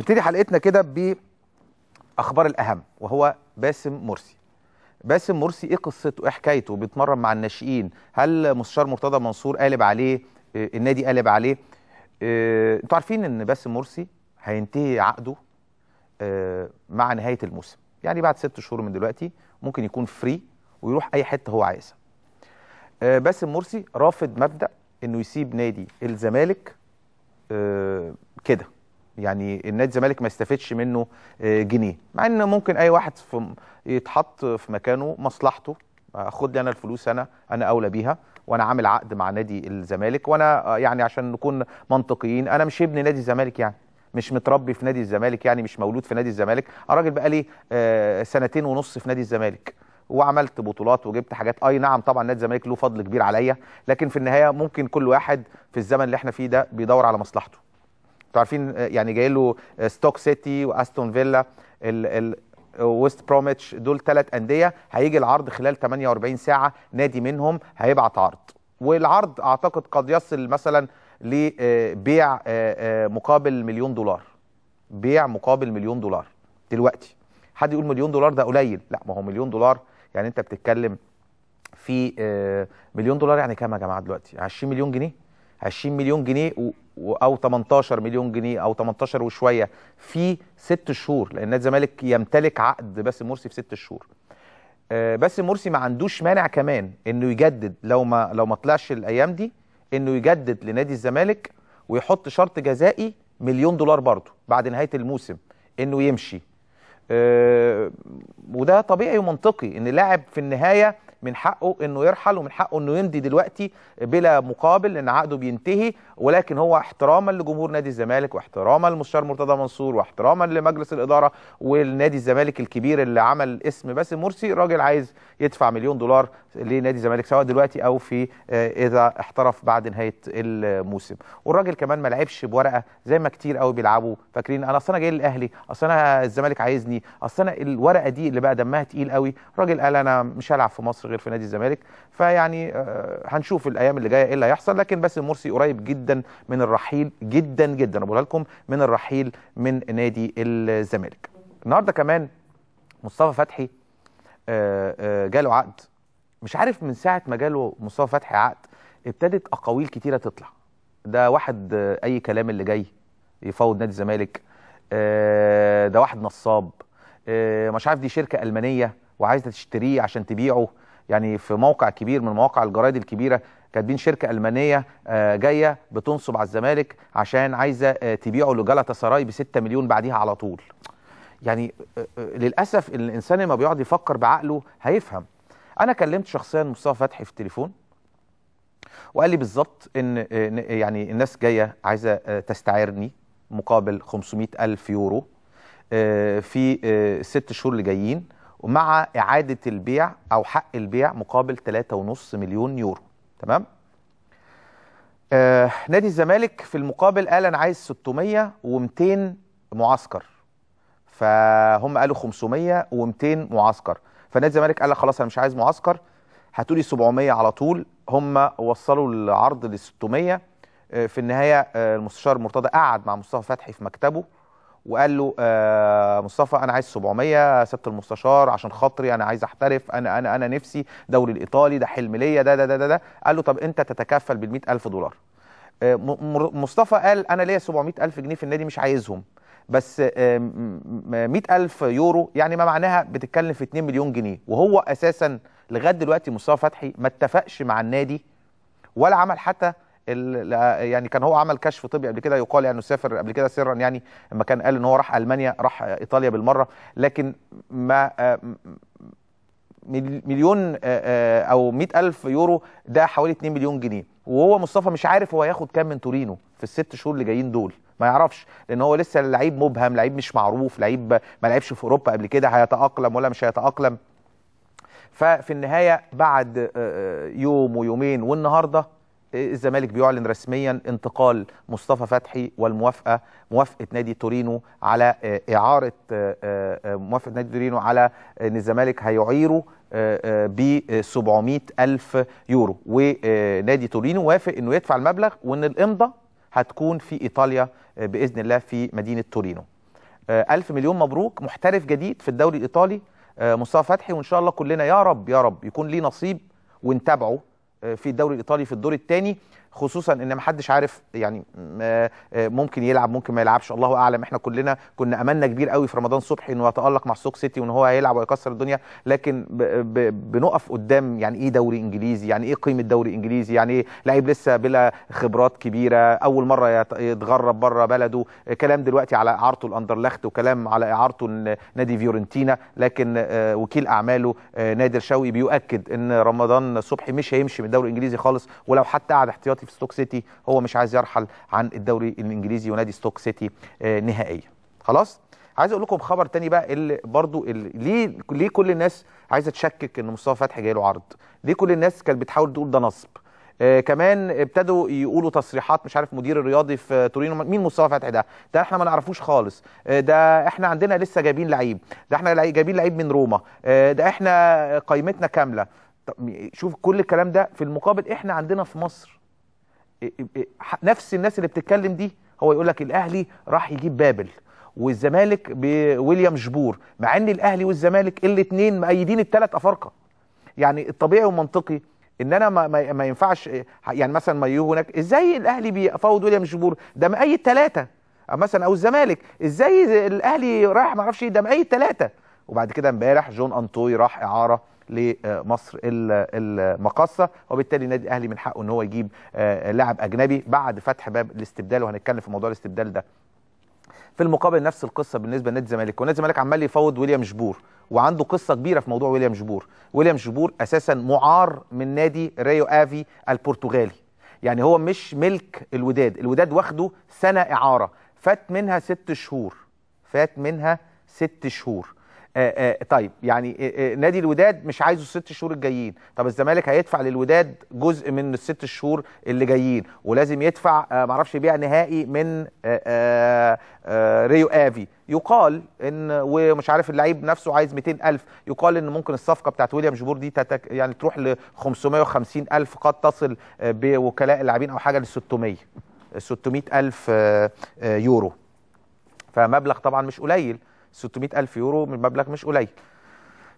نبتدي حلقتنا كده باخبار الاهم وهو باسم مرسي باسم مرسي ايه قصته ايه حكايته بيتمرن مع الناشئين هل مستشار مرتضى منصور قالب عليه إيه النادي قالب عليه إيه انتوا عارفين ان باسم مرسي هينتهي عقده إيه مع نهايه الموسم يعني بعد ست شهور من دلوقتي ممكن يكون فري ويروح اي حته هو عايزها آه، باسم مرسي رافض مبدا انه يسيب نادي الزمالك آه، كده يعني النادي الزمالك ما استفدش منه آه، جنيه مع ان ممكن اي واحد في يتحط في مكانه مصلحته خد لي انا الفلوس انا انا اولى بيها وانا عامل عقد مع نادي الزمالك وانا آه، يعني عشان نكون منطقيين انا مش ابن نادي الزمالك يعني مش متربي في نادي الزمالك يعني مش مولود في نادي الزمالك انا راجل بقى لي آه، سنتين ونص في نادي الزمالك وعملت بطولات وجبت حاجات اي نعم طبعا نادي الزمالك له فضل كبير عليا لكن في النهايه ممكن كل واحد في الزمن اللي احنا فيه ده بيدور على مصلحته انتوا عارفين آه، يعني جاي له ستوك سيتي واستون فيلا ويست بروميتش دول ثلاث انديه هيجي العرض خلال 48 ساعه نادي منهم هيبعت عرض والعرض اعتقد قد يصل مثلا لبيع آه، آه، مقابل مليون دولار بيع مقابل مليون دولار دلوقتي حد يقول مليون دولار ده قليل لا ما هو مليون دولار يعني انت بتتكلم في مليون دولار يعني كام يا جماعه دلوقتي 20 مليون جنيه 20 مليون جنيه او 18 مليون جنيه او 18 وشويه في ست شهور لان نادي الزمالك يمتلك عقد باسم مرسي في ست شهور آه، باسم مرسي ما عندوش مانع كمان انه يجدد لو ما لو ما طلعش الايام دي انه يجدد لنادي الزمالك ويحط شرط جزائي مليون دولار برضه بعد نهايه الموسم انه يمشي آه، وده طبيعي ومنطقي ان لاعب في النهايه من حقه انه يرحل ومن حقه انه يمضي دلوقتي بلا مقابل لان عقده بينتهي ولكن هو احتراما لجمهور نادي الزمالك واحتراما للمستشار مرتضى منصور واحتراما لمجلس الاداره والنادي الزمالك الكبير اللي عمل اسم باسم مرسي راجل عايز يدفع مليون دولار لنادي الزمالك سواء دلوقتي او في آه، اذا احترف بعد نهايه الموسم والراجل كمان ما لعبش بورقه زي ما كتير قوي بيلعبوا فاكرين انا اصل انا جاي للاهلي اصل انا الزمالك عايزني اصل انا الورقه دي اللي بقى دمها تقيل قوي راجل قال انا مش هلعب في مصر غير في نادي الزمالك فيعني آه، هنشوف الايام اللي جايه ايه اللي هيحصل لكن باسم مرسي قريب جدا من الرحيل جدا جدا بقولها لكم من الرحيل من نادي الزمالك النهارده كمان مصطفى فتحي آه، آه، جاله عقد مش عارف من ساعه ما جاله مصطفى فتحي عقد ابتدت اقاويل كتيره تطلع ده واحد اي كلام اللي جاي يفاوض نادي الزمالك ده واحد نصاب مش عارف دي شركه المانيه وعايزه تشتريه عشان تبيعه يعني في موقع كبير من مواقع الجرايد الكبيره كاتبين شركه المانيه آه، جايه بتنصب على الزمالك عشان عايزه آه، تبيعه لجلطه سراي ب 6 مليون بعديها على طول يعني آه، للاسف الانسان لما بيقعد يفكر بعقله هيفهم انا كلمت شخصيا مصطفى فتحي في التليفون وقال لي بالظبط ان يعني الناس جايه عايزه تستعيرني مقابل 500 الف يورو في الست شهور اللي جايين ومع اعاده البيع او حق البيع مقابل 3.5 مليون يورو تمام آه نادي الزمالك في المقابل قال انا عايز 600 و200 معسكر فهم قالوا 500 و200 معسكر فنادي الزمالك قال خلاص انا مش عايز معسكر هاتولي 700 على طول هم وصلوا العرض ل 600 آه، في النهايه آه، المستشار مرتضى قعد مع مصطفى فتحي في مكتبه وقال له آه مصطفى انا عايز 700 سياده المستشار عشان خاطري انا عايز احترف انا انا انا نفسي دوري الايطالي ده حلم ليا ده ده ده ده قال له طب انت تتكفل بال ألف دولار آه مصطفى قال انا ليا الف جنيه في النادي مش عايزهم بس آه، ألف يورو يعني ما معناها بتتكلم في 2 مليون جنيه وهو اساسا لغايه دلوقتي مصطفى فتحي ما اتفقش مع النادي ولا عمل حتى يعني كان هو عمل كشف طبي قبل كده يقال يعني انه سافر قبل كده سرا يعني لما كان قال ان هو راح المانيا راح ايطاليا بالمره لكن ما آه، مليون آه، آه، او مئة ألف يورو ده حوالي 2 مليون جنيه وهو مصطفى مش عارف هو هياخد كام من تورينو في الست شهور اللي جايين دول ما يعرفش لان هو لسه لعيب مبهم لعيب مش معروف لعيب ما لعبش في اوروبا قبل كده هيتاقلم ولا مش هيتاقلم ففي النهايه بعد يوم ويومين والنهارده الزمالك بيعلن رسميا انتقال مصطفى فتحي والموافقه موافقه نادي تورينو على آه، اعاره آه، آه، موافقه نادي تورينو على ان الزمالك هيعيره ب 700 الف يورو ونادي تورينو وافق انه يدفع المبلغ وان الامضه هتكون في ايطاليا باذن الله في مدينه تورينو ألف مليون مبروك محترف جديد في الدوري الإيطالي مصطفى فتحي وإن شاء الله كلنا يا رب يا رب يكون ليه نصيب ونتابعه في الدوري الايطالي في الدور الثاني خصوصا ان ما حدش عارف يعني آه، ممكن يلعب ممكن ما يلعبش الله اعلم احنا كلنا كنا املنا كبير قوي في رمضان صبحي انه يتالق مع سوق سيتي وان هو هيلعب ويكسر الدنيا لكن بنقف قدام يعني ايه دوري انجليزي يعني ايه قيمه دوري انجليزي يعني ايه لعيب لسه بلا خبرات كبيره اول مره يتغرب بره بلده كلام دلوقتي على اعارته الاندرلخت وكلام على اعارته نادي فيورنتينا لكن آه، وكيل اعماله آه، نادر شوقي بيؤكد ان رمضان صبحي مش هيمشي من الدوري الانجليزي خالص ولو حتى قعد احتياطي في ستوك سيتي هو مش عايز يرحل عن الدوري الانجليزي ونادي ستوك سيتي آه، نهائيا خلاص عايز اقول لكم بخبر تاني بقى اللي برضو اللي ليه ليه كل الناس عايزه تشكك ان مصطفى فتحي جاي له عرض ليه كل الناس كانت بتحاول تقول ده نصب آه كمان ابتدوا يقولوا تصريحات مش عارف مدير الرياضي في تورينو مين مصطفى فتحي ده ده احنا ما نعرفوش خالص آه ده احنا عندنا لسه جايبين لعيب ده احنا جايبين لعيب من روما آه ده احنا قائمتنا كامله شوف كل الكلام ده في المقابل احنا عندنا في مصر نفس الناس اللي بتتكلم دي هو يقول لك الاهلي راح يجيب بابل والزمالك بويليام جبور مع ان الاهلي والزمالك الاثنين مأيدين الثلاث افارقه يعني الطبيعي والمنطقي ان انا ما, ما, ما ينفعش يعني مثلا يجي هناك ازاي الاهلي بيفاوض ويليام جبور ده مأيد ثلاثه مثلا او الزمالك ازاي الاهلي رايح ما اعرفش ايه ده مأيد ثلاثه وبعد كده امبارح جون انطوي راح اعاره لمصر المقاصه وبالتالي النادي الاهلي من حقه ان هو يجيب آه، لاعب اجنبي بعد فتح باب الاستبدال وهنتكلم في موضوع الاستبدال ده في المقابل نفس القصه بالنسبه لنادي الزمالك ونادي الزمالك عمال يفاوض ويليام جبور وعنده قصه كبيره في موضوع ويليام جبور ويليام جبور اساسا معار من نادي ريو افي البرتغالي يعني هو مش ملك الوداد الوداد واخده سنه اعاره فات منها ست شهور فات منها ست شهور آآ آه، آآ آه، طيب يعني آآ آه، نادي الوداد مش عايزه الست شهور الجايين طب الزمالك هيدفع للوداد جزء من الست شهور اللي جايين ولازم يدفع معرفش بيع نهائي من ريو افي يقال ان ومش عارف اللعيب نفسه عايز 200000 يقال ان ممكن الصفقه بتاعت ويليام جبور دي تتك يعني تروح ل 550000 قد تصل بوكلاء اللاعبين او حاجه ل 600 600000 يورو فمبلغ طبعا مش قليل 600000 يورو من مبلغ مش قليل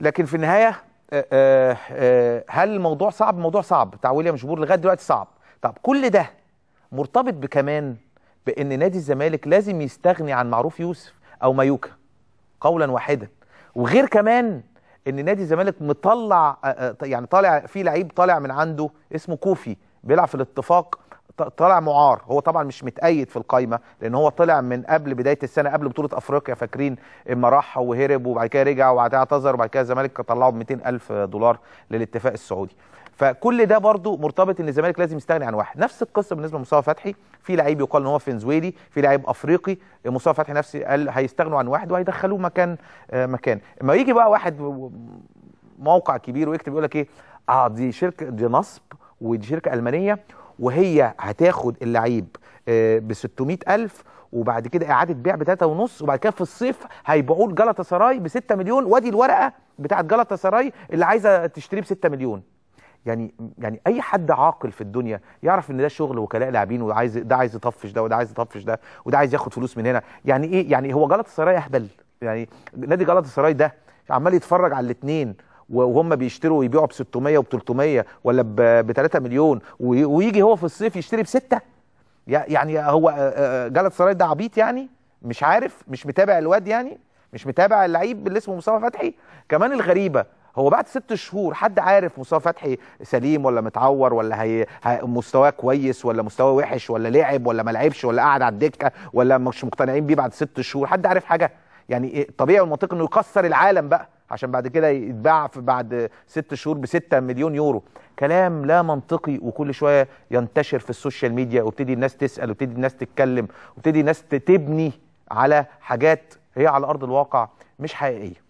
لكن في النهايه آه، آه، آه، هل الموضوع صعب الموضوع صعب بتاع ويليام شبور لغايه دلوقتي صعب طب كل ده مرتبط بكمان بان نادي الزمالك لازم يستغني عن معروف يوسف او مايوكا قولا واحدا وغير كمان ان نادي الزمالك مطلع يعني طالع في لعيب طالع من عنده اسمه كوفي بيلعب في الاتفاق طلع معار هو طبعا مش متأيد في القايمة لأن هو طلع من قبل بداية السنة قبل بطولة أفريقيا فاكرين اما راح وهرب وبعد كده رجع وبعد كده اعتذر وبعد كده الزمالك طلعه ب 200000 دولار للاتفاق السعودي فكل ده برضو مرتبط ان الزمالك لازم يستغني عن واحد نفس القصه بالنسبه لمصطفى فتحي في لعيب يقال ان هو فنزويلي في لعيب افريقي مصطفى فتحي نفسه قال هيستغنوا عن واحد وهيدخلوه مكان آه، مكان اما يجي بقى واحد موقع كبير ويكتب يقول لك ايه اه دي شركه دي نصب ودي شركه المانيه وهي هتاخد اللعيب آه، ب 600000 وبعد كده اعاده بيع ب 3.5 وبعد كده في الصيف هيبيعوه لجلطه سراي ب 6 مليون وادي الورقه بتاعه جلطه سراي اللي عايزه تشتريه ب 6 مليون يعني يعني اي حد عاقل في الدنيا يعرف ان ده شغل وكلاء لاعبين وعايز ده عايز يطفش ده وده عايز يطفش ده وده عايز ياخد فلوس من هنا يعني ايه يعني هو جلطه سراي اهبل يعني نادي جلطه سراي ده عمال يتفرج على الاثنين وهم بيشتروا ويبيعوا ب 600 وب 300 ولا ب 3 مليون ويجي هو في الصيف يشتري بسته يعني هو جلد سراي ده عبيط يعني مش عارف مش متابع الواد يعني مش متابع اللعيب اللي اسمه مصطفى فتحي كمان الغريبه هو بعد ست شهور حد عارف مصطفى فتحي سليم ولا متعور ولا هي مستواه كويس ولا مستواه وحش ولا لعب ولا ما لعبش ولا قعد على الدكه ولا مش مقتنعين بيه بعد ست شهور حد عارف حاجه يعني إيه، طبيعي والمنطقي انه يكسر العالم بقى عشان بعد كده يتباع بعد ست شهور بستة مليون يورو كلام لا منطقي وكل شويه ينتشر في السوشيال ميديا وابتدي الناس تسال وابتدي الناس تتكلم وابتدي الناس تبني على حاجات هي على ارض الواقع مش حقيقيه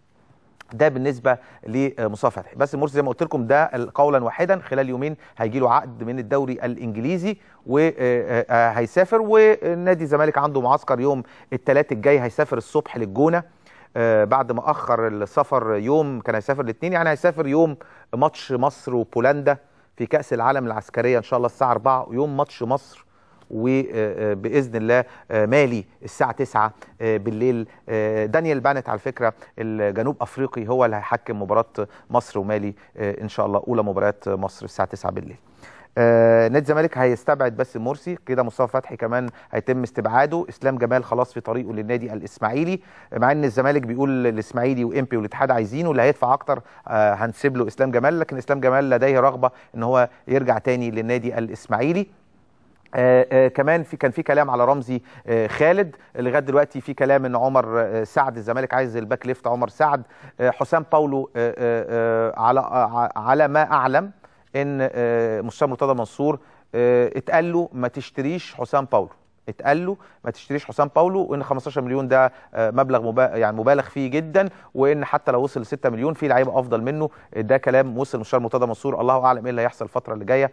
ده بالنسبه لمصطفى فتحي بس مرسي زي ما قلت لكم ده قولا واحدا خلال يومين هيجي له عقد من الدوري الانجليزي وهيسافر آه، آه، ونادي الزمالك عنده معسكر يوم الثلاث الجاي هيسافر الصبح للجونه آه، بعد ما اخر السفر يوم كان هيسافر الاثنين يعني هيسافر يوم ماتش مصر وبولندا في كاس العالم العسكريه ان شاء الله الساعه 4 ويوم ماتش مصر وباذن آه، آه، الله مالي الساعه 9 بالليل دانيال بانت على فكره الجنوب افريقي هو اللي هيحكم مباراه مصر ومالي ان شاء الله اولى مباريات مصر الساعه 9 بالليل آه نادي الزمالك هيستبعد بس مرسي كده مصطفى فتحي كمان هيتم استبعاده اسلام جمال خلاص في طريقه للنادي الاسماعيلي مع ان الزمالك بيقول الاسماعيلي وامبي والاتحاد عايزينه اللي هيدفع اكتر آه هنسيب له اسلام جمال لكن اسلام جمال لديه رغبه ان هو يرجع تاني للنادي الاسماعيلي آآ آه، آآ آه، كمان في كان في كلام على رمزي آه، خالد لغايه دلوقتي في كلام ان عمر سعد الزمالك عايز الباك ليفت عمر سعد حسام باولو على على ما اعلم ان آه، مستشار مرتضى منصور آه، اتقال له ما تشتريش حسام باولو اتقال له ما تشتريش حسام باولو وان 15 مليون ده آه، مبلغ يعني مبالغ فيه جدا وان حتى لو وصل ل 6 مليون في لعيبه افضل منه ده كلام وصل مستشار مرتضى منصور الله اعلم ايه اللي هيحصل الفتره اللي جايه